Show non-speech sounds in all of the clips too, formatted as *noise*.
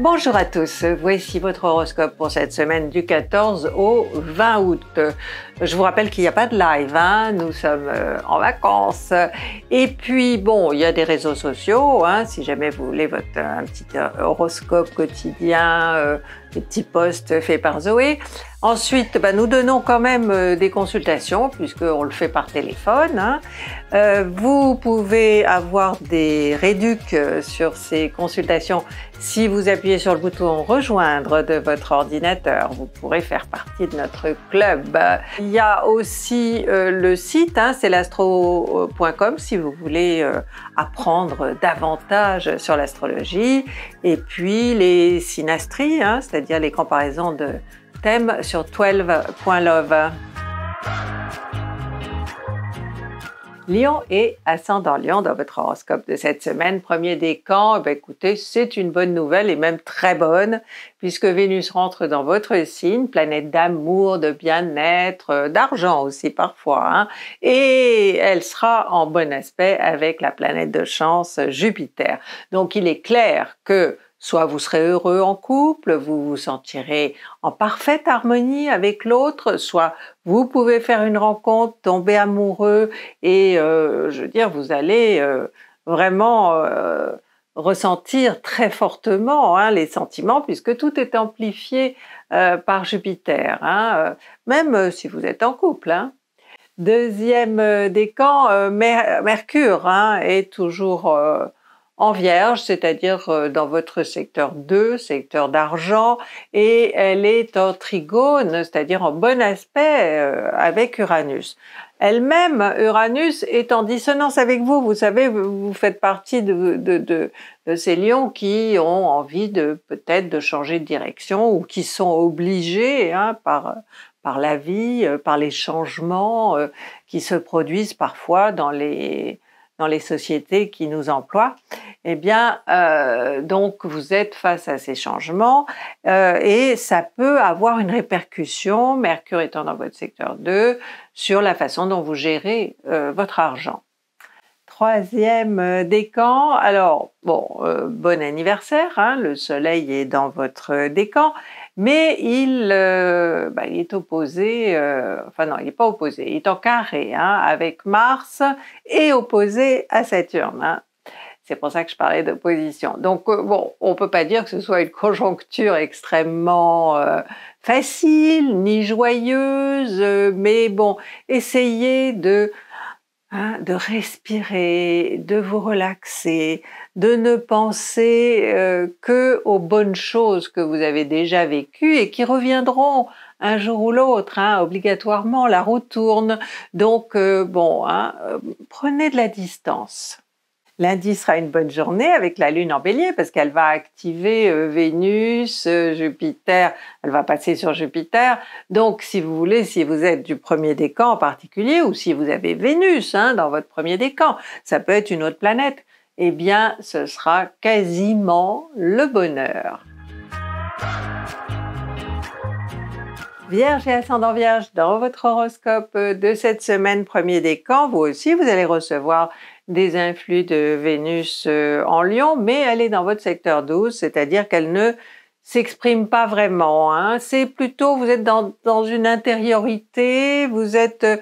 Bonjour à tous, voici votre horoscope pour cette semaine du 14 au 20 août. Je vous rappelle qu'il n'y a pas de live, hein. nous sommes euh, en vacances. Et puis bon, il y a des réseaux sociaux, hein. si jamais vous voulez votre petit euh, horoscope quotidien, les euh, des petits posts faits par Zoé. Ensuite, bah, nous donnons quand même euh, des consultations puisqu'on le fait par téléphone. Hein. Euh, vous pouvez avoir des réducs euh, sur ces consultations si vous appuyez sur le bouton rejoindre de votre ordinateur. Vous pourrez faire partie de notre club. Il y a aussi le site, hein, c'est l'astro.com si vous voulez apprendre davantage sur l'astrologie et puis les synastries, hein, c'est-à-dire les comparaisons de thème sur 12.love. Lion et ascendant Lion dans votre horoscope de cette semaine, premier décan, eh ben écoutez, c'est une bonne nouvelle et même très bonne puisque Vénus rentre dans votre signe, planète d'amour, de bien-être, euh, d'argent aussi parfois, hein. et elle sera en bon aspect avec la planète de chance Jupiter. Donc il est clair que Soit vous serez heureux en couple, vous vous sentirez en parfaite harmonie avec l'autre, soit vous pouvez faire une rencontre, tomber amoureux et euh, je veux dire, vous allez euh, vraiment euh, ressentir très fortement hein, les sentiments puisque tout est amplifié par Jupiter, hein, même si vous êtes en couple. Hein. Deuxième décan, Mer Mercure est toujours en vierge, c'est-à-dire euh, dans votre secteur 2, secteur d'argent, et elle est en trigone, c'est-à-dire en bon aspect euh, avec Uranus. Elle-même, Uranus, est en dissonance avec vous. Vous savez, vous faites partie de, ces lions qui ont envie de peut-être de changer de direction ou qui sont obligés hein, par, par la vie, euh, par les changements qui se produisent parfois dans les dans les sociétés qui nous emploient, eh bien, euh, donc vous êtes face à ces changements euh, et ça peut avoir une répercussion, Mercure étant dans votre secteur 2, sur la façon dont vous gérez euh, votre argent. Troisième décan, alors bon, bon anniversaire, hein, le soleil est dans votre décan, mais il, bah, il est opposé, euh, enfin non, il n'est pas opposé, il est en carré hein, avec Mars et opposé à Saturne. Hein. C'est pour ça que je parlais d'opposition. Donc, euh, bon, on ne peut pas dire que ce soit une conjoncture extrêmement facile, ni joyeuse, mais bon, essayez de, hein, de respirer, de vous relaxer, de ne penser euh, que aux bonnes choses que vous avez déjà vécues et qui reviendront un jour ou l'autre, hein, obligatoirement, la roue tourne. Donc, euh, bon, hein, euh, prenez de la distance. Lundi sera une bonne journée avec la Lune en bélier parce qu'elle va activer Vénus, Jupiter, elle va passer sur Jupiter. Donc, si vous voulez, si vous êtes du premier décan en particulier ou si vous avez Vénus hein, dans votre premier décan, ça peut être une autre planète eh bien, ce sera quasiment le bonheur. Vierge et ascendant Vierge, dans votre horoscope de cette semaine, premier décan, vous aussi, vous allez recevoir des influx de Vénus euh, en Lion, mais elle est dans votre secteur 12, c'est-à-dire qu'elle ne s'exprime pas vraiment. Hein. C'est plutôt, vous êtes dans, dans une intériorité, vous êtes euh,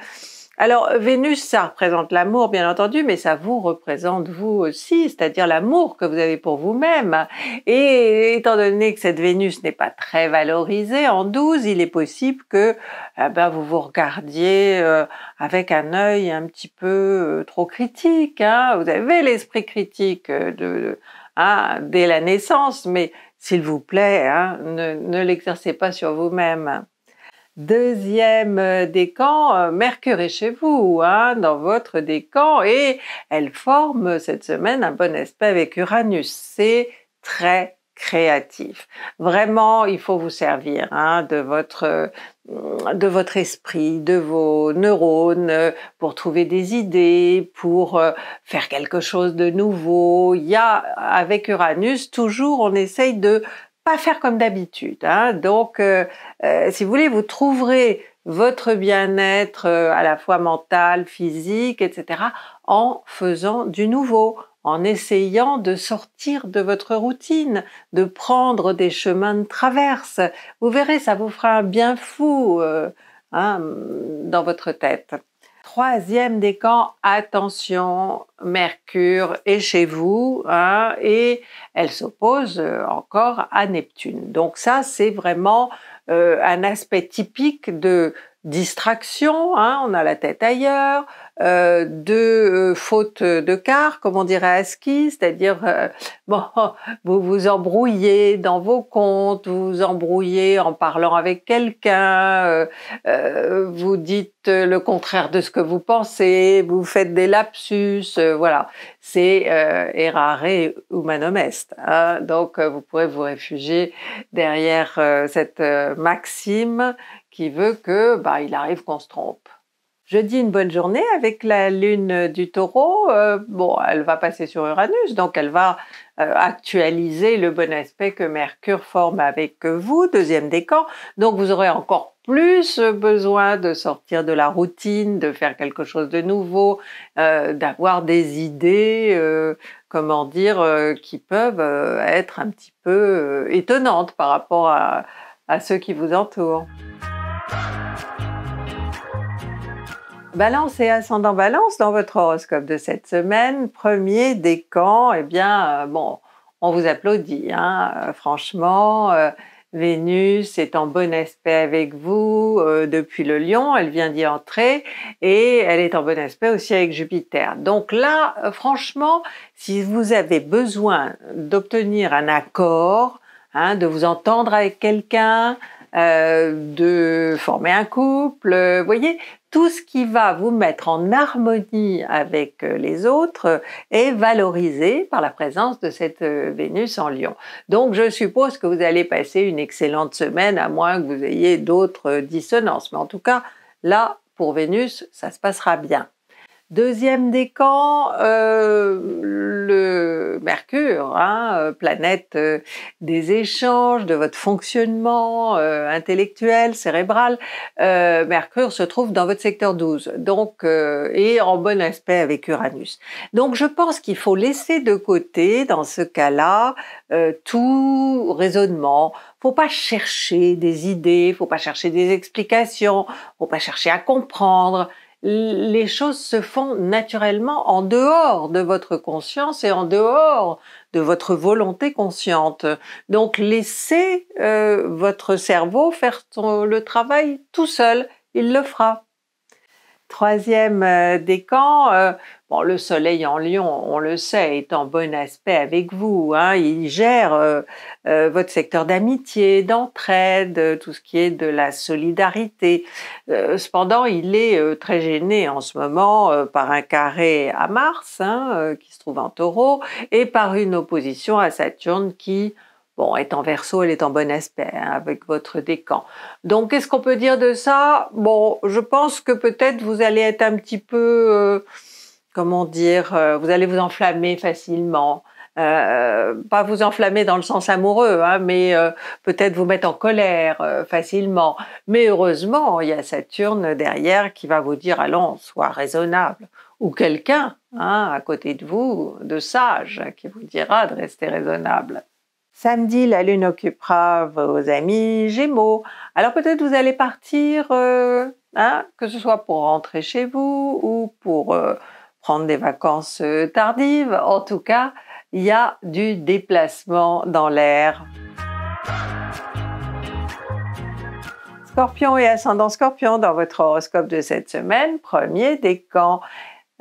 alors, Vénus, ça représente l'amour, bien entendu, mais ça vous représente vous aussi, c'est-à-dire l'amour que vous avez pour vous-même. Et étant donné que cette Vénus n'est pas très valorisée, en 12, il est possible que eh ben, vous vous regardiez euh, avec un œil un petit peu euh, trop critique. Hein. Vous avez l'esprit critique euh, hein, dès la naissance, mais s'il vous plaît, hein, ne l'exercez pas sur vous-même. Deuxième euh, décan, euh, Mercure est chez vous, hein, dans votre décan, et elle forme cette semaine un bon aspect avec Uranus. C'est très créatif. Vraiment, il faut vous servir hein, de votre euh, de votre esprit, de vos neurones, pour trouver des idées, pour faire quelque chose de nouveau. Il y a, avec Uranus, toujours, on essaye de pas faire comme d'habitude. Hein. Donc, euh, euh, si vous voulez, vous trouverez votre bien-être euh, à la fois mental, physique, etc., en faisant du nouveau, en essayant de sortir de votre routine, de prendre des chemins de traverse. Vous verrez, ça vous fera un bien fou hein, dans votre tête troisième décan, attention, Mercure est chez vous hein, et elle s'oppose euh, encore à Neptune. Donc ça, c'est vraiment euh, un aspect typique de distraction, hein, on a la tête ailleurs, deux de euh, faute de car, comme on dirait à c'est-à-dire euh, *laughs* bon, vous vous embrouillez dans vos comptes, vous vous embrouillez en parlant avec quelqu'un, euh, vous dites le contraire de ce que vous pensez, vous faites des lapsus, voilà. C'est errare humanum est. Hein. donc vous pourrez vous réfugier derrière cette maxime qui veut que bah, il arrive qu'on se trompe. Je dis une bonne journée avec la lune du taureau. Euh, bon, elle va passer sur Uranus, donc elle va euh, actualiser le bon aspect que Mercure forme avec vous, deuxième décan. Donc vous aurez encore plus besoin de sortir de la routine, de faire quelque chose de nouveau, euh, d'avoir des idées, comment dire, qui peuvent être un petit peu étonnantes par rapport à, à ceux qui vous entourent. Balance et ascendant Balance dans votre horoscope de cette semaine, premier décan, eh bien, euh, bon, on vous applaudit, hein, euh, franchement. Euh, Vénus est en bon aspect avec vous depuis le lion, elle vient d'y entrer et elle est en bon aspect aussi avec Jupiter. Donc là, franchement, si vous avez besoin d'obtenir un accord, hein, de vous entendre avec quelqu'un, de former un couple. voyez, tout ce qui va vous mettre en harmonie avec euh, les autres euh, est valorisé par la présence de cette euh, Vénus en lion. Donc je suppose que vous allez passer une excellente semaine, à moins que vous ayez d'autres dissonances. Mais en tout cas, là, pour Vénus, ça se passera bien. Deuxième décan, euh, le Mercure, hein, euh, planète euh, des échanges, de votre fonctionnement euh, intellectuel, cérébral. Mercure se trouve dans votre secteur 12, donc et en bon aspect avec Uranus. Donc je pense qu'il faut laisser de côté, dans ce cas-là, tout raisonnement faut pas chercher des idées, faut pas chercher des explications, faut pas chercher à comprendre les choses se font naturellement en dehors de votre conscience et en dehors de votre volonté consciente. Donc laissez euh, votre cerveau faire le travail tout seul, il le fera. Troisième euh, décan, euh, Bon, le soleil en lion, on le sait, est en bon aspect avec vous. Hein. il gère euh, euh, votre secteur d'amitié, d'entraide, euh, tout ce qui est de la solidarité. cependant, il est très gêné en ce moment par un carré à Mars, hein, qui se trouve en taureau, et par une opposition à Saturne qui Bon, est en verso, elle est en bon aspect hein, avec votre décan. Donc, qu'est-ce qu'on peut dire de ça Bon, je pense que peut-être vous allez être un petit peu comment dire, euh, vous allez vous enflammer facilement. Euh, euh, pas vous enflammer dans le sens amoureux, hein, mais peut-être vous mettre en colère facilement. Mais heureusement, il y a Saturne derrière qui va vous dire allons, sois raisonnable. Ou quelqu'un hein, à côté de vous, de sage, qui vous dira de rester raisonnable. Samedi, la Lune occupera vos amis Gémeaux. Alors peut-être vous allez partir, hein, que ce soit pour rentrer chez vous ou pour prendre des vacances euh, tardives. En tout cas, il y a du déplacement dans l'air. Scorpion et ascendant Scorpion dans votre horoscope de cette semaine, premier décan.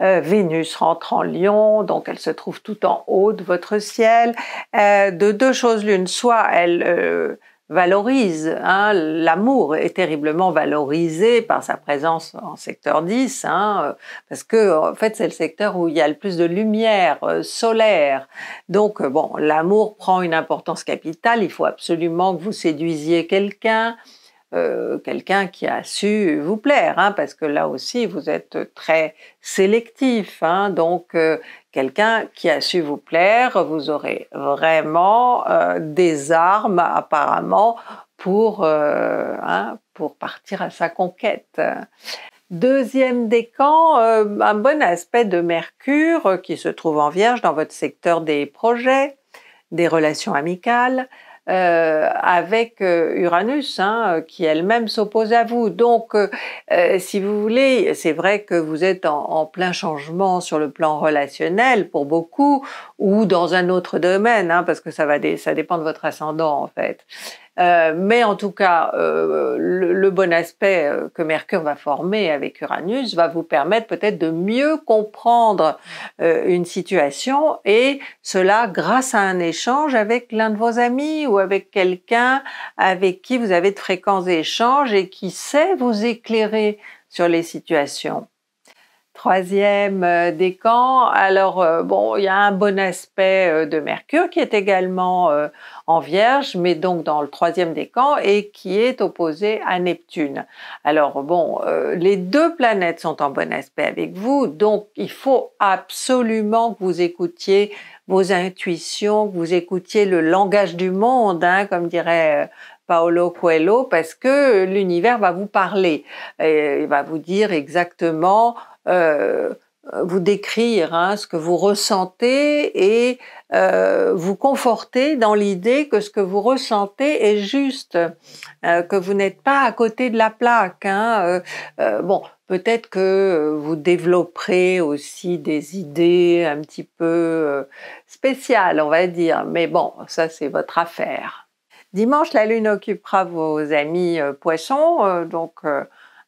Euh, Vénus rentre en Lion, donc elle se trouve tout en haut de votre ciel. Euh, de deux choses l'une, soit elle valorise. Hein. L'amour est terriblement valorisé par sa présence en secteur 10, hein, parce que en fait c'est le secteur où il y a le plus de lumière euh, solaire. Donc euh, bon, l'amour prend une importance capitale. Il faut absolument que vous séduisiez quelqu'un. Euh, quelqu'un qui a su vous plaire, hein, parce que là aussi vous êtes très sélectif, donc quelqu'un qui a su vous plaire, vous aurez vraiment euh, des armes apparemment pour, euh, hein, pour partir à sa conquête. Deuxième décan, euh, un bon aspect de Mercure qui se trouve en vierge dans votre secteur des projets, des relations amicales, euh, avec euh, Uranus, hein, euh, qui elle-même s'oppose à vous. Donc, euh, si vous voulez, c'est vrai que vous êtes en, plein changement sur le plan relationnel pour beaucoup, ou dans un autre domaine, hein, parce que ça va, ça dépend de votre ascendant en fait. Euh, mais en tout cas, euh, le, bon aspect euh, que Mercure va former avec Uranus va vous permettre peut-être de mieux comprendre une situation et cela grâce à un échange avec l'un de vos amis ou avec quelqu'un avec qui vous avez de fréquents échanges et qui sait vous éclairer sur les situations troisième euh, des camps. Alors, euh, bon, il y a un bon aspect euh, de Mercure qui est également en Vierge, mais donc dans le troisième décan et qui est opposé à Neptune. Alors bon, les deux planètes sont en bon aspect avec vous, donc il faut absolument que vous écoutiez vos intuitions, que vous écoutiez le langage du monde, hein, comme dirait Paolo Coelho, parce que l'univers va vous parler, et il va vous dire exactement euh, vous décrire hein, ce que vous ressentez et euh, vous conforter dans l'idée que ce que vous ressentez est juste, euh, que vous n'êtes pas à côté de la plaque. Hein, bon, peut-être que vous développerez aussi des idées un petit peu spéciales, on va dire, mais bon, ça c'est votre affaire. Dimanche, la Lune occupera vos amis poissons, donc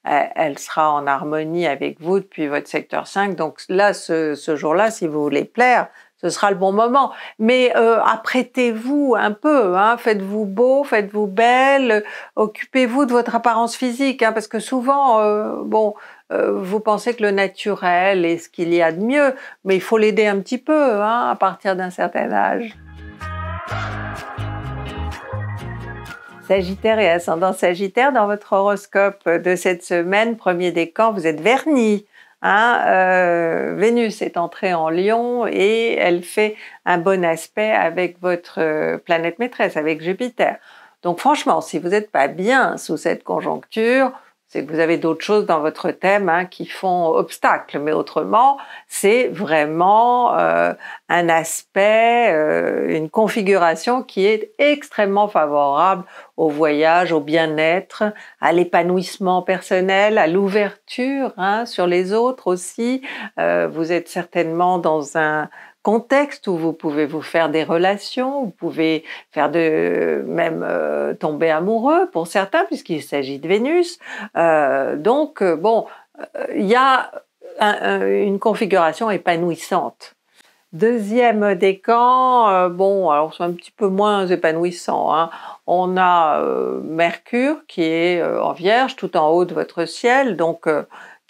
elle sera en harmonie avec vous depuis votre secteur 5. Donc là, ce, ce jour-là, si vous voulez plaire, ce sera le bon moment. Mais euh, apprêtez-vous un peu, hein, faites-vous beau, faites-vous belle, occupez-vous de votre apparence physique, hein, parce que souvent, euh, bon, euh, vous pensez que le naturel est ce qu'il y a de mieux, mais il faut l'aider un petit peu hein, à partir d'un certain âge. Sagittaire et ascendant Sagittaire, dans votre horoscope de cette semaine, premier décan, vous êtes vernis. Hein, euh, Vénus est entrée en Lion et elle fait un bon aspect avec votre euh, planète maîtresse, avec Jupiter. Donc franchement, si vous n'êtes pas bien sous cette conjoncture, vous avez d'autres choses dans votre thème hein, qui font obstacle, mais autrement, c'est vraiment euh, un aspect, euh, une configuration qui est extrêmement favorable au voyage, au bien-être, à l'épanouissement personnel, à l'ouverture hein, sur les autres aussi. Euh, vous êtes certainement dans un contexte où vous pouvez vous faire des relations, vous pouvez faire de même euh, tomber amoureux pour certains puisqu'il s'agit de Vénus. Euh, donc euh, bon, il y a une configuration épanouissante. Deuxième décan, bon, alors c'est un petit peu moins épanouissant. Hein. On a Mercure qui est en Vierge, tout en haut de votre ciel, donc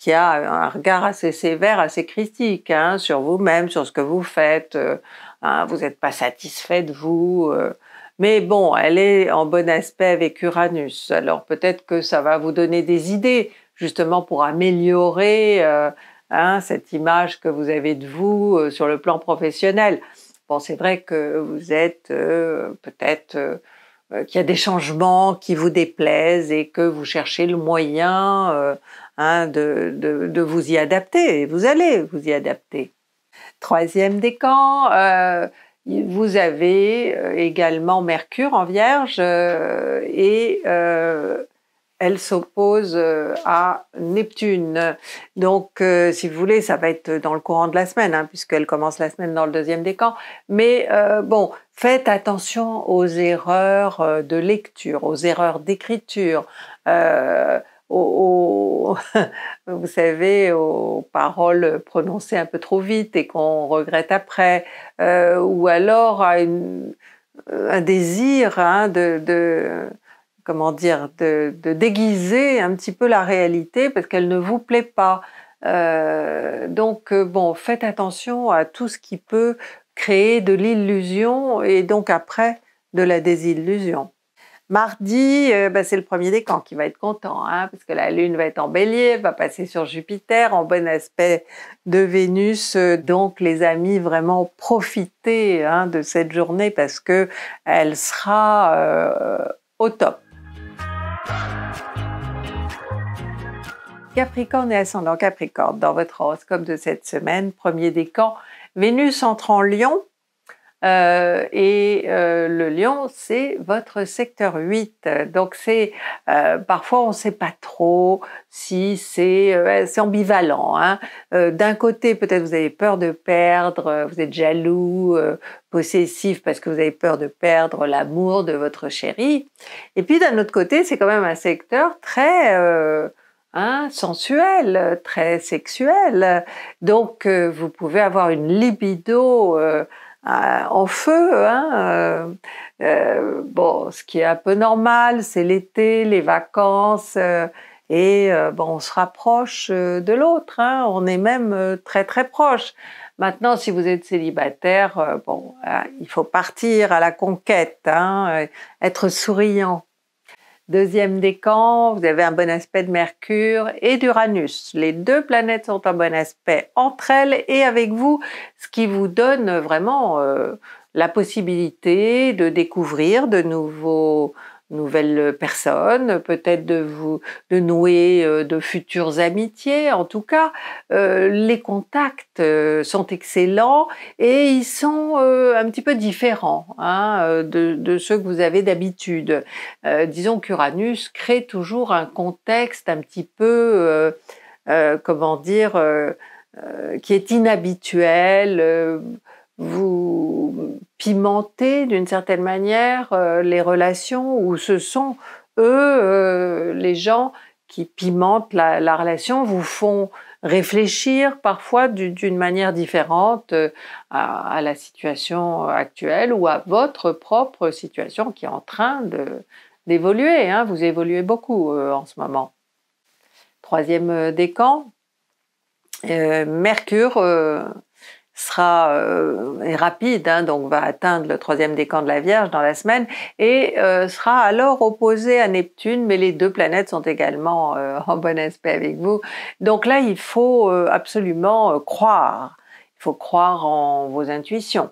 qui a un regard assez sévère, assez critique hein, sur vous-même, sur ce que vous faites. Euh, hein, vous n'êtes pas satisfait de vous. Euh. mais bon, elle est en bon aspect avec Uranus. Alors peut-être que ça va vous donner des idées justement pour améliorer euh, hein, cette image que vous avez de vous sur le plan professionnel. Bon, c'est vrai que vous êtes peut-être qu'il y a des changements qui vous déplaisent et que vous cherchez le moyen Hein, de, vous y adapter, et vous allez vous y adapter. Troisième décan, euh, vous avez euh, également Mercure en Vierge euh, et elle s'oppose à Neptune. Donc, si vous voulez, ça va être dans le courant de la semaine, hein, puisqu'elle commence la semaine dans le deuxième décan. Mais bon, faites attention aux erreurs de lecture, aux erreurs d'écriture aux, *laughs* vous savez, aux paroles prononcées un peu trop vite et qu'on regrette après, euh, ou alors à euh, un désir hein, de, comment dire, de, déguiser un petit peu la réalité parce qu'elle ne vous plaît pas. Euh, donc bon, faites attention à tout ce qui peut créer de l'illusion et donc après de la désillusion. Mardi, euh, bah, c'est le premier décan qui va être content, hein, parce que la Lune va être en bélier, va passer sur Jupiter, en bon aspect de Vénus. Euh, donc, les amis, vraiment profitez hein, de cette journée parce que elle sera euh, au top. Capricorne et ascendant Capricorne, dans votre horoscope de cette semaine, premier décan, Vénus entre en Lion euh, et euh, le lion, c'est votre secteur 8. Donc c'est euh, parfois on ne sait pas trop si c'est ambivalent. Hein. D'un côté, peut-être vous avez peur de perdre, vous êtes jaloux, possessif parce que vous avez peur de perdre l'amour de votre chéri. Et puis d'un autre côté, c'est quand même un secteur très hein, sensuel, très sexuel. Donc vous pouvez avoir une libido euh, en feu. Hein. Euh, euh, bon, ce qui est un peu normal, c'est l'été, les vacances, et bon, on se rapproche de l'autre. Hein. On est même très très proche. Maintenant, si vous êtes célibataire, bon, il faut partir à la conquête, hein, être souriant. Deuxième décan, vous avez un bon aspect de Mercure et d'Uranus. Les deux planètes sont en bon aspect entre elles et avec vous, ce qui vous donne vraiment euh, la possibilité de découvrir de nouveaux nouvelles personnes, peut-être de vous de nouer euh, de futures amitiés. En tout cas, euh, les contacts euh, sont excellents et ils sont un petit peu différents hein, de, ceux que vous avez d'habitude. disons qu'Uranus crée toujours un contexte un petit peu, comment dire, qui est inhabituel vous pimentez d'une certaine manière euh, les relations ou ce sont eux euh, les gens qui pimentent la, relation, vous font réfléchir parfois d'une manière différente euh, à, la situation actuelle ou à votre propre situation qui est en train d'évoluer. Hein. Vous évoluez beaucoup en ce moment. Troisième décan, euh, Mercure sera euh, rapide, hein, donc va atteindre le troisième décan de la Vierge dans la semaine, et euh, sera alors opposé à Neptune, mais les deux planètes sont également euh, en bon aspect avec vous. Donc là, il faut euh, absolument croire. Il faut croire en vos intuitions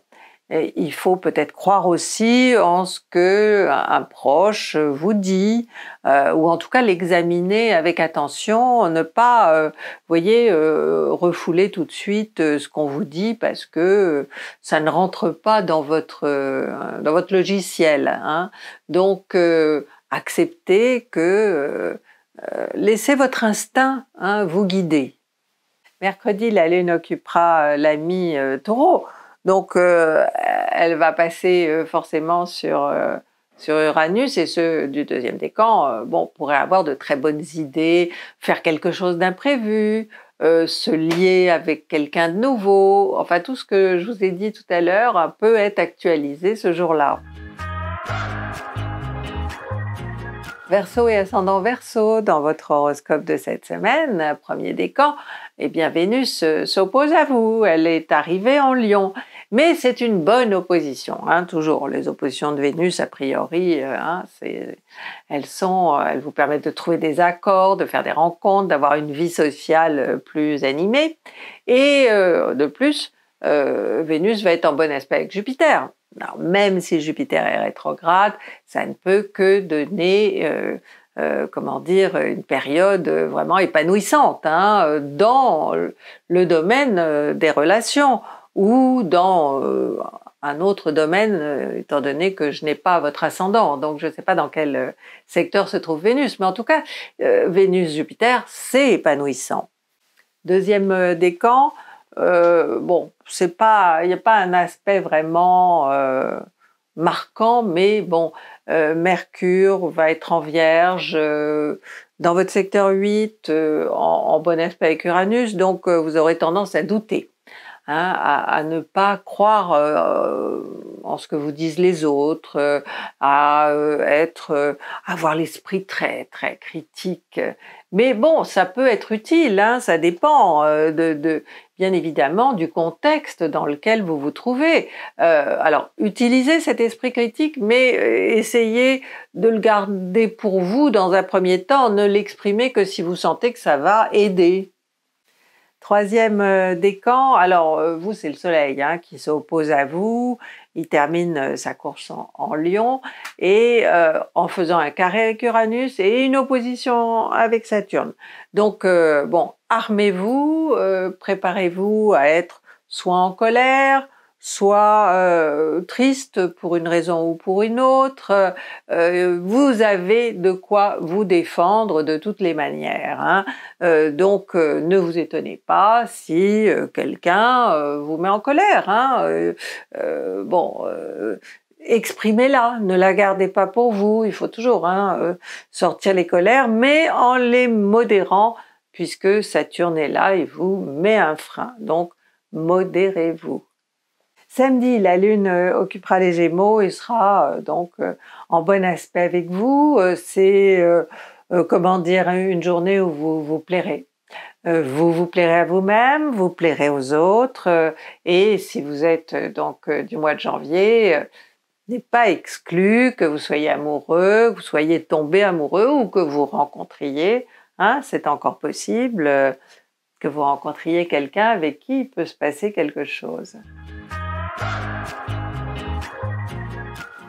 il faut peut-être croire aussi en ce que proche vous dit, euh, ou en tout cas l'examiner avec attention, ne pas, euh, voyez, euh, refouler tout de suite ce qu'on vous dit parce que ça ne rentre pas dans votre logiciel. Hein. Donc acceptez que laissez votre instinct hein, vous guider. Mercredi, la lune occupera l'ami taureau. Donc, euh, elle va passer euh, forcément euh, sur, Uranus et ceux du deuxième décan bon, pourraient avoir de très bonnes idées, faire quelque chose d'imprévu, se lier avec quelqu'un de nouveau. Enfin, tout ce que je vous ai dit tout à l'heure peut être actualisé ce jour-là. Verseau et ascendant Verseau dans votre horoscope de cette semaine, premier décan, eh bien Vénus s'oppose à vous, elle est arrivée en Lion mais c'est une bonne opposition, hein, toujours. Les oppositions de Vénus, a priori, euh, hein, euh, elles, vous permettent de trouver des accords, de faire des rencontres, d'avoir une vie sociale euh, plus animée. Et de plus, euh, Vénus va être en bon aspect avec Jupiter. même si Jupiter est rétrograde, ça ne peut que donner... comment dire, une période vraiment épanouissante hein, dans le domaine des relations ou dans euh, un autre domaine, euh, étant donné que je n'ai pas votre ascendant, donc je ne sais pas dans quel euh, secteur se trouve Vénus, mais en tout cas, Vénus-Jupiter, c'est épanouissant. Deuxième décan, bon, c'est pas, il n'y a pas un aspect vraiment marquant, mais bon, Mercure va être en Vierge dans votre secteur 8, en, bon aspect avec Uranus, donc vous aurez tendance à douter Hein, à, à, ne pas croire euh, euh, en ce que vous disent les autres, euh, à être, avoir l'esprit très très critique. Mais bon, ça peut être utile, hein, ça dépend de, de, bien évidemment du contexte dans lequel vous vous trouvez. alors, utilisez cet esprit critique, mais essayez de le garder pour vous dans un premier temps, ne l'exprimez que si vous sentez que ça va aider. Troisième euh, décan, alors euh, vous, c'est le Soleil hein, qui s'oppose à vous. Il termine euh, sa course en, Lion et en faisant un carré avec Uranus et une opposition avec Saturne. Donc, bon, armez-vous, préparez-vous à être soit en colère, soit euh, triste pour une raison ou pour une autre, euh, vous avez de quoi vous défendre de toutes les manières. Hein. Euh, donc ne vous étonnez pas si quelqu'un vous met en colère. Hein. bon, exprimez-la, ne la gardez pas pour vous. Il faut toujours hein, sortir les colères, mais en les modérant, puisque Saturne est là et vous met un frein. Donc modérez-vous. Samedi, la Lune euh, occupera les Gémeaux et sera euh, donc euh, en bon aspect avec vous. C'est, comment dire, une journée où vous vous plairez. Vous vous plairez à vous-même, vous plairez aux autres, et si vous êtes donc du mois de janvier, n'est pas exclu que vous soyez amoureux, que vous soyez tombé amoureux ou que vous rencontriez, hein, c'est encore possible, que vous rencontriez quelqu'un avec qui il peut se passer quelque chose.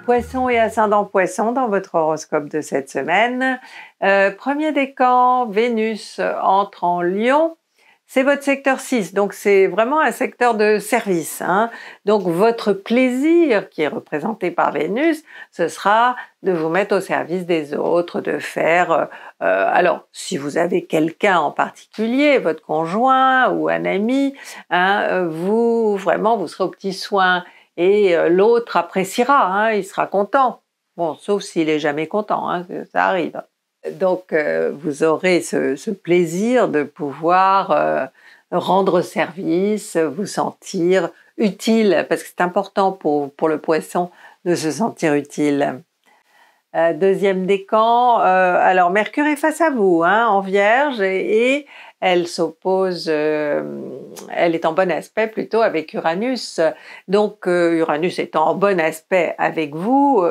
Poissons et ascendant Poisson dans votre horoscope de cette semaine. Euh, premier décan, Vénus entre en Lion c'est votre secteur 6, donc c'est vraiment un secteur de service. Hein. Donc votre plaisir, qui est représenté par Vénus, ce sera de vous mettre au service des autres, de faire... Euh, euh alors, si vous avez quelqu'un en particulier, votre conjoint ou un ami, hein, vous, vraiment, vous serez au petit soin et euh, l'autre appréciera, hein, il sera content. Bon, sauf s'il est jamais content, hein, ça arrive. Donc, euh, vous aurez ce, plaisir de pouvoir euh, rendre service, vous sentir utile, parce que c'est important pour, le poisson de se sentir utile. Euh, deuxième décan, alors Mercure est face à vous, hein, en Vierge, et, et elle s'oppose, elle est en bon aspect plutôt avec Uranus. Donc, Uranus étant en bon aspect avec vous,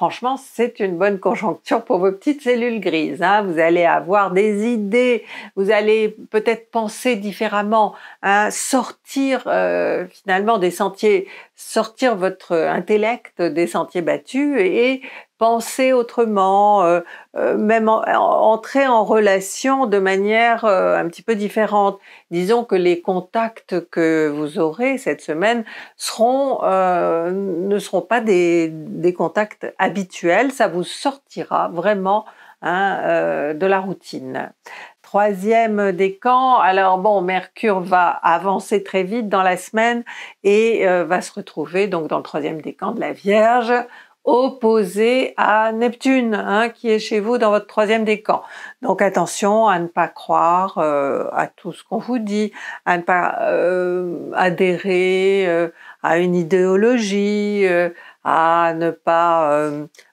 franchement, c'est une bonne conjoncture pour vos petites cellules grises. Hein. Vous allez avoir des idées, vous allez peut-être penser différemment, hein, sortir euh, finalement des sentiers, sortir votre intellect des sentiers battus et penser autrement, euh, euh, même entrer en relation de manière euh, un petit peu différente. Disons que les contacts que vous aurez cette semaine ne seront pas des, contacts habituels, ça vous sortira vraiment hein, de la routine. Troisième décan, alors bon, Mercure va avancer très vite dans la semaine et va se retrouver donc dans le troisième décan de la Vierge opposé à Neptune, hein, qui est chez vous dans votre troisième décan. Donc attention à ne pas croire euh, à tout ce qu'on vous dit, à ne pas euh, adhérer euh, à une idéologie, à ne pas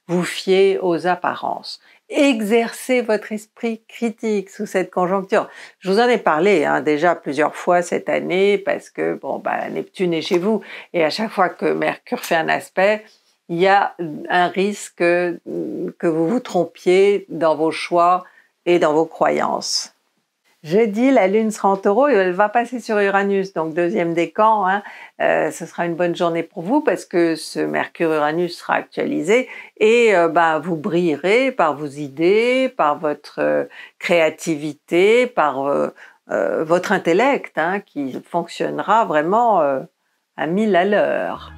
vous fier aux apparences. Exercez votre esprit critique sous cette conjoncture. Je vous en ai parlé hein, déjà plusieurs fois cette année parce que bon, bah, Neptune est chez vous et à chaque fois que Mercure fait un aspect, il y a un risque euh, que vous vous trompiez dans vos choix et dans vos croyances. Jeudi, la Lune sera en taureau et elle va passer sur Uranus, donc deuxième décan. Hein. Euh, ce sera une bonne journée pour vous parce que ce Mercure-Uranus sera actualisé et bah, vous brillerez par vos idées, par votre créativité, par votre intellect hein, qui fonctionnera vraiment à mille à l'heure.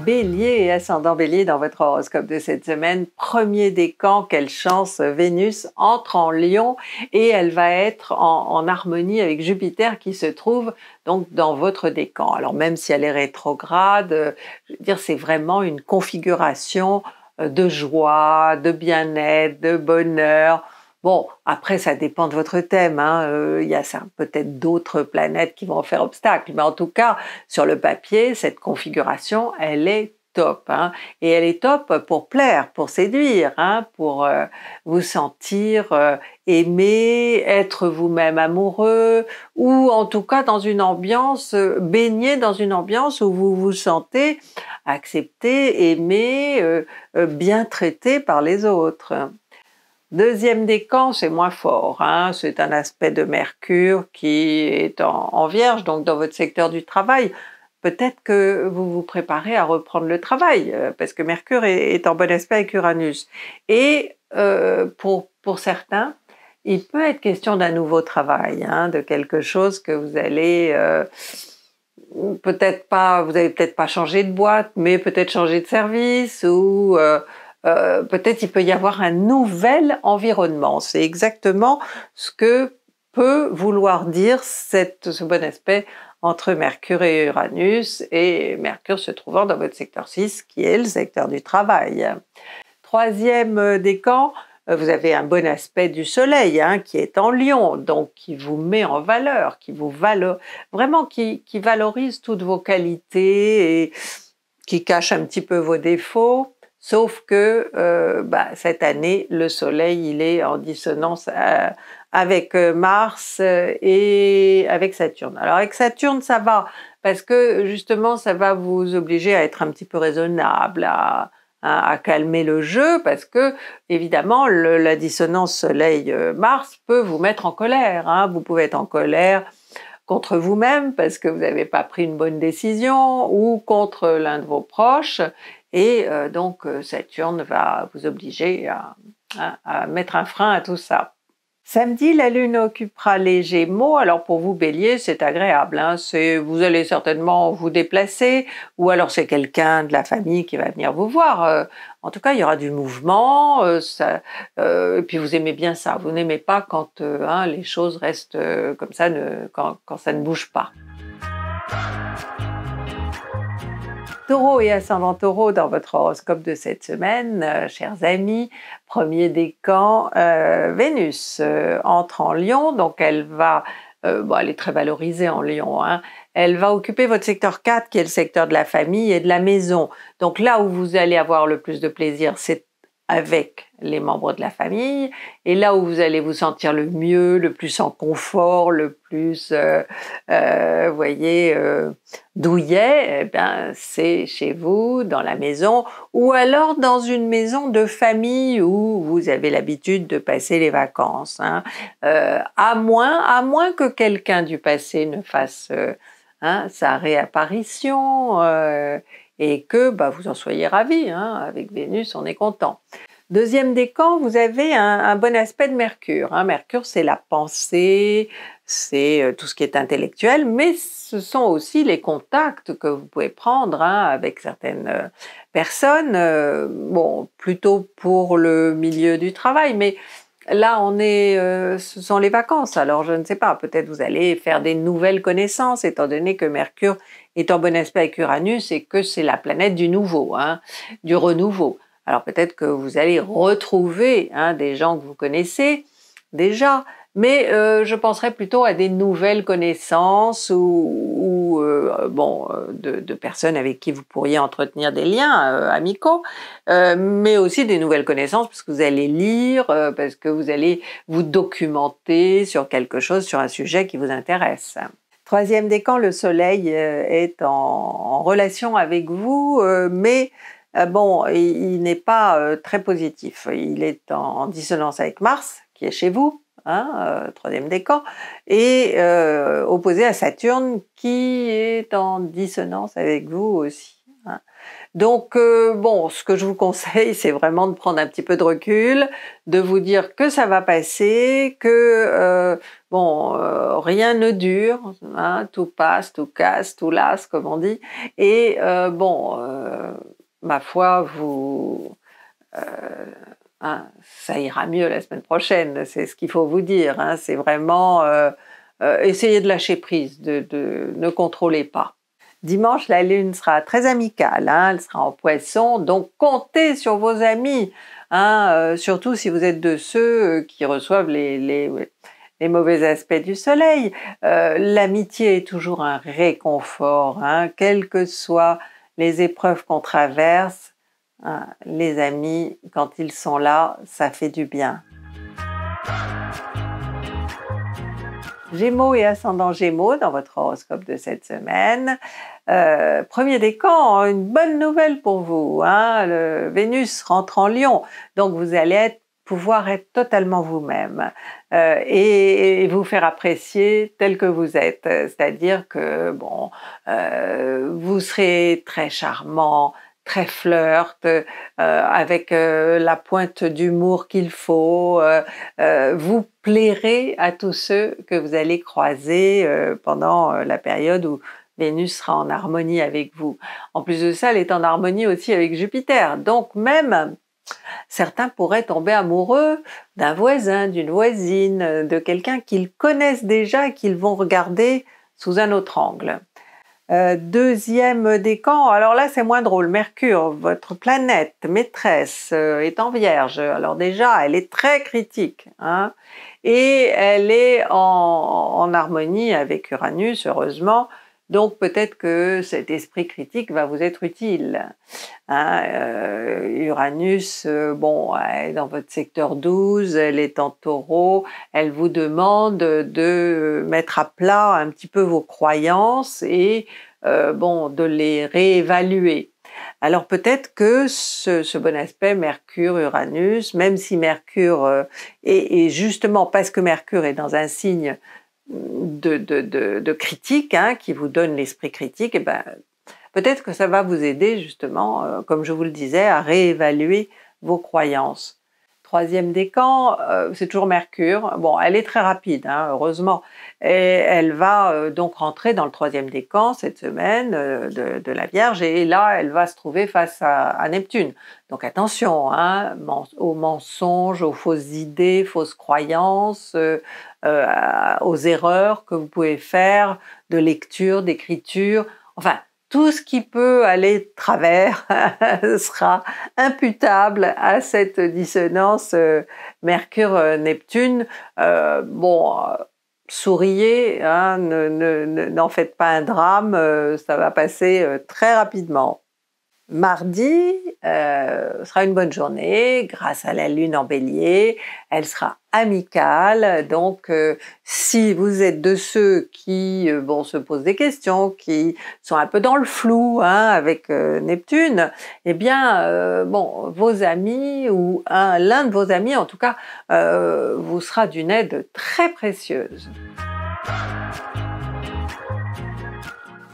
Bélier et ascendant Bélier dans votre horoscope de cette semaine. Premier décan, quelle chance, Vénus entre en Lion et elle va être en, harmonie avec Jupiter qui se trouve donc dans votre décan. Alors même si elle est rétrograde, euh, je veux dire c'est vraiment une configuration euh, de joie, de bien-être, de bonheur Bon, après, ça dépend de votre thème. Hein, euh, il y a peut-être d'autres planètes qui vont faire obstacle. Mais en tout cas, sur le papier, cette configuration, elle est top. Hein, et elle est top pour plaire, pour séduire, hein, pour euh, vous sentir euh, aimé, être vous-même amoureux, ou en tout cas dans une ambiance, baignée dans une ambiance où vous vous sentez accepté, aimé, bien traité par les autres. Deuxième décan, c'est moins fort. Hein, c'est un aspect de Mercure qui est en, vierge, donc dans votre secteur du travail. Peut-être que vous vous préparez à reprendre le travail, euh, parce que Mercure est, en bon aspect avec Uranus. Et euh, pour, pour certains, il peut être question d'un nouveau travail, hein, de quelque chose que vous allez... Euh, peut-être pas, vous n'allez peut-être pas changer de boîte, mais peut-être changer de service ou euh, euh, peut-être il peut y avoir un nouvel environnement. C'est exactement ce que peut vouloir dire ce bon aspect entre Mercure et Uranus, et Mercure se trouvant dans votre secteur 6, qui est le secteur du travail. Troisième euh, décan, euh, vous avez un bon aspect du soleil hein, qui est en lion, donc qui vous met en valeur, qui vous vraiment qui valorise toutes vos qualités et qui cache un petit peu vos défauts. Sauf que euh, bah, cette année, le Soleil, il est en dissonance euh, avec euh, Mars et avec Saturne. Alors avec Saturne, ça va, parce que justement, ça va vous obliger à être un petit peu raisonnable, à, calmer le jeu, parce que évidemment, la dissonance Soleil-Mars peut vous mettre en colère. Hein. Vous pouvez être en colère contre vous-même parce que vous n'avez pas pris une bonne décision ou contre l'un de vos proches et euh, donc euh, Saturne va vous obliger à, mettre un frein à tout ça. Samedi, la Lune occupera les Gémeaux. Alors pour vous, Bélier, c'est agréable. Hein. vous allez certainement vous déplacer, ou alors c'est quelqu'un de la famille qui va venir vous voir. Euh, en tout cas, il y aura du mouvement. et puis vous aimez bien ça. Vous n'aimez pas quand hein, les choses restent comme ça, quand, quand ça ne bouge pas. Taureau et ascendant Taureau dans votre horoscope de cette semaine, euh, chers amis, premier décan, camps, euh, Vénus euh, entre en Lion, donc elle va, bon, elle est très valorisée en Lion, hein. elle va occuper votre secteur 4 qui est le secteur de la famille et de la maison. Donc là où vous allez avoir le plus de plaisir, c'est avec les membres de la famille et là où vous allez vous sentir le mieux, le plus en confort, le plus, euh, euh voyez, euh, douillet, ben, c'est chez vous, dans la maison ou alors dans une maison de famille où vous avez l'habitude de passer les vacances. Hein. Euh, à moins, à moins que quelqu'un du passé ne fasse hein, sa réapparition et que bah, vous en soyez ravis. Hein, avec Vénus, on est content. Deuxième décan, vous avez un, bon aspect de Mercure. Hein. Mercure, c'est la pensée, c'est euh, tout ce qui est intellectuel, mais ce sont aussi les contacts que vous pouvez prendre hein, avec certaines euh, personnes, euh, bon, plutôt pour le milieu du travail, mais Là, on est, euh, ce sont les vacances. Alors, je ne sais pas, peut-être vous allez faire des nouvelles connaissances, étant donné que Mercure est en bon aspect avec Uranus et que c'est la planète du nouveau, hein, du renouveau. Alors, peut-être que vous allez retrouver hein, des gens que vous connaissez déjà, mais euh, je penserais plutôt à des nouvelles connaissances ou, euh, bon, euh, de, personnes avec qui vous pourriez entretenir des liens amicaux, mais aussi des nouvelles connaissances parce que vous allez lire, parce que vous allez vous documenter sur quelque chose, sur un sujet qui vous intéresse. Troisième décan, le Soleil est en, relation avec vous, mais bon, il, n'est pas très positif. Il est en dissonance avec Mars, qui est chez vous, 3 hein, euh, troisième décan, et euh, opposé à Saturne qui est en dissonance avec vous aussi. Hein. Donc euh, bon, ce que je vous conseille, c'est vraiment de prendre un petit peu de recul, de vous dire que ça va passer, que bon, rien ne dure, hein, tout passe, tout casse, tout lasse, comme on dit. Et bon, ma foi, vous ah, ça ira mieux la semaine prochaine, c'est ce qu'il faut vous dire. Hein. c'est vraiment euh, euh, essayer de lâcher prise, de, ne contrôler pas. Dimanche, la lune sera très amicale, hein. elle sera en poisson, donc comptez sur vos amis, hein, euh, surtout si vous êtes de ceux qui reçoivent les mauvais aspects du soleil. L'amitié est toujours un réconfort, quelles que soient les épreuves qu'on traverse, ah, les amis, quand ils sont là, ça fait du bien. Gémeaux et ascendant Gémeaux dans votre horoscope de cette semaine. Euh, premier décan, une bonne nouvelle pour vous. Hein. le Vénus rentre en Lion, donc vous allez pouvoir être totalement vous-même euh, et, vous faire apprécier tel que vous êtes. C'est-à-dire que bon, euh, vous serez très charmant, très flirt, euh, avec euh, la pointe d'humour qu'il faut. Euh, vous plairez à tous ceux que vous allez croiser pendant la période où Vénus sera en harmonie avec vous. En plus de ça, elle est en harmonie aussi avec Jupiter. Donc même Certains pourraient tomber amoureux d'un voisin, d'une voisine, de quelqu'un qu'ils connaissent déjà, qu'ils vont regarder sous un autre angle. Euh, deuxième décan, alors là c'est moins drôle, Mercure, votre planète maîtresse euh, est en vierge, alors déjà elle est très critique hein, et elle est en, harmonie avec Uranus, heureusement, donc peut-être que cet esprit critique va vous être utile. Hein. Euh, Uranus, euh, bon, elle est dans votre secteur 12, elle est en taureau, elle vous demande de mettre à plat un petit peu vos croyances et euh, bon, de les réévaluer. Alors peut-être que ce, bon aspect Mercure-Uranus, même si Mercure est, justement parce que Mercure est dans un signe de, de, de, critique hein, qui vous donne l'esprit critique, et eh ben, peut-être que ça va vous aider justement, euh, comme je vous le disais, à réévaluer vos croyances troisième décan, euh, c'est toujours Mercure. Bon, elle est très rapide, hein, heureusement. Et elle va euh, donc rentrer dans le troisième décan cette semaine euh, de, la Vierge. Et là, elle va se trouver face à, Neptune. Donc attention hein, aux mensonges, aux fausses idées, fausses croyances, aux erreurs que vous pouvez faire de lecture, d'écriture. Enfin, tout ce qui peut aller travers *laughs* sera imputable à cette dissonance euh, Mercure-Neptune. Euh, bon, euh, souriez, hein, n'en faites pas un drame, ça va passer très rapidement. Mardi euh, sera une bonne journée grâce à la lune en bélier. Elle sera amicale. Donc, euh, si vous êtes de ceux qui euh, bon, se posent des questions, qui sont un peu dans le flou hein, avec Neptune, eh bien, bon, vos amis ou l'un de vos amis, en tout cas, vous sera d'une aide très précieuse.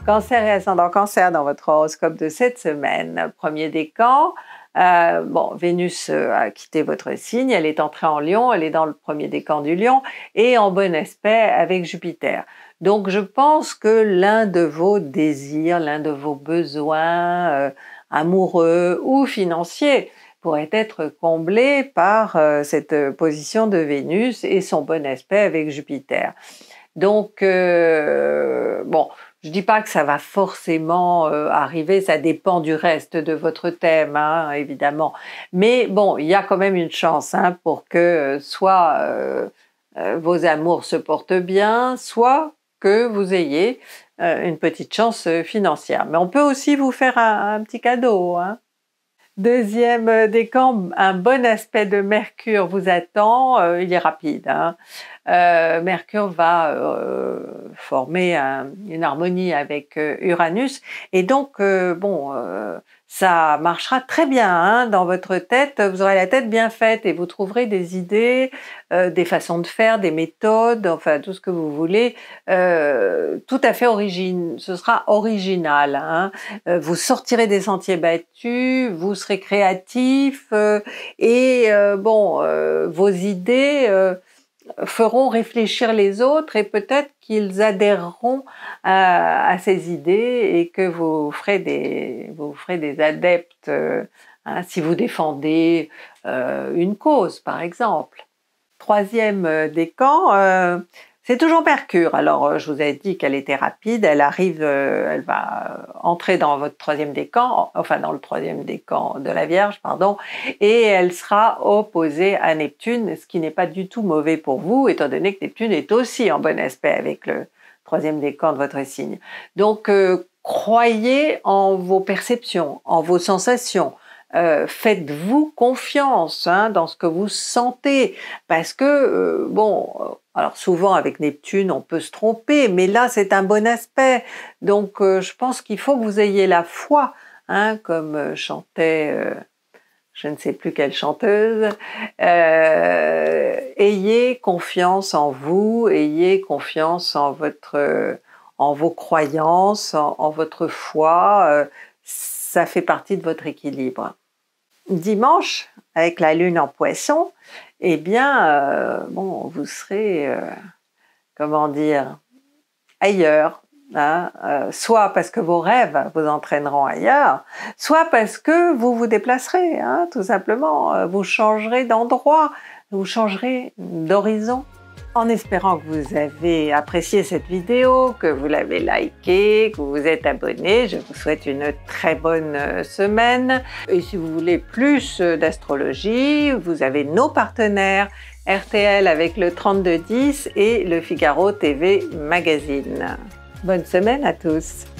Cancer et ascendant cancer dans votre horoscope de cette semaine. Premier décan, euh, bon, Vénus euh, a quitté votre signe, elle est entrée en Lion, elle est dans le premier décan du Lion et en bon aspect avec Jupiter. Donc je pense que l'un de vos désirs, l'un de vos besoins euh, amoureux ou financiers pourrait être comblé par cette position de Vénus et son bon aspect avec Jupiter. Donc, bon, je dis pas que ça va forcément euh, arriver, ça dépend du reste de votre thème, hein, évidemment. Mais bon, il y a quand même une chance hein, pour que euh, soit euh, vos amours se portent bien, soit que vous ayez une petite chance financière. Mais on peut aussi vous faire un, petit cadeau. Hein. Deuxième décan, un bon aspect de Mercure vous attend, il est rapide. Euh, Mercure va euh, former une harmonie avec euh, Uranus. Et donc, bon, ça marchera très bien hein, dans votre tête. Vous aurez la tête bien faite et vous trouverez des idées, des façons de faire, des méthodes, enfin tout ce que vous voulez, tout à fait origine. Ce sera original. Hein. Vous sortirez des sentiers battus, vous serez créatif et bon, vos idées feront réfléchir les autres et peut-être qu'ils adhéreront à, ces idées et que vous ferez des, adeptes euh, hein, si vous défendez euh, une cause, par exemple. Troisième euh, décan, camps. C'est toujours Mercure. Alors, euh, je vous ai dit qu'elle était rapide. Elle arrive, euh, elle va euh, entrer dans votre troisième décan, enfin dans le troisième décan de la Vierge, pardon, et elle sera opposée à Neptune, ce qui n'est pas du tout mauvais pour vous, étant donné que Neptune est aussi en bon aspect avec le troisième décan de votre signe. Donc, croyez en vos perceptions, en vos sensations. Euh, faites-vous confiance hein, dans ce que vous sentez, parce que, euh, bon, euh, alors souvent avec Neptune, on peut se tromper, mais là, c'est un bon aspect. Donc, je pense qu'il faut que vous ayez la foi, hein, comme chantait je ne sais plus quelle chanteuse, ayez confiance en vous, ayez confiance en votre, en vos croyances, en, votre foi ça fait partie de votre équilibre. Dimanche, avec la lune en poisson, eh bien, euh, bon, vous serez, euh, comment dire, ailleurs. Hein, euh, soit parce que vos rêves vous entraîneront ailleurs, soit parce que vous vous déplacerez, hein, tout simplement. Vous changerez d'endroit, vous changerez d'horizon en espérant que vous avez apprécié cette vidéo, que vous l'avez liké, que vous vous êtes abonné. Je vous souhaite une très bonne euh, semaine. Et si vous voulez plus euh, d'astrologie, vous avez nos partenaires RTL avec le 3210 et le Figaro TV Magazine. Bonne semaine à tous